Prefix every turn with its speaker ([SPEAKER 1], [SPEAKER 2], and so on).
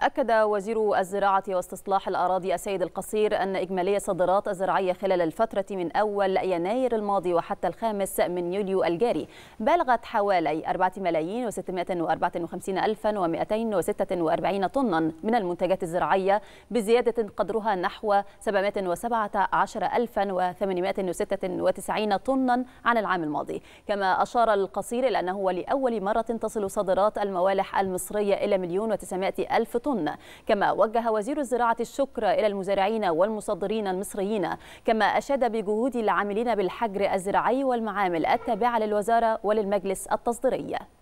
[SPEAKER 1] أكد وزير الزراعة واستصلاح الأراضي السيد القصير أن إجمالي الصادرات الزراعية خلال الفترة من أول يناير الماضي وحتى الخامس من يوليو الجاري بلغت حوالي 4 ملايين و و246 طنا من المنتجات الزراعية بزيادة قدرها نحو 717,896 طنا عن العام الماضي كما أشار القصير إلى أنه لأول مرة تصل صادرات الموالح المصرية إلى مليون و900 ألف طن كما وجه وزير الزراعة الشكر إلى المزارعين والمصدرين المصريين كما أشاد بجهود العاملين بالحجر الزراعي والمعامل التابعة للوزارة وللمجلس التصديري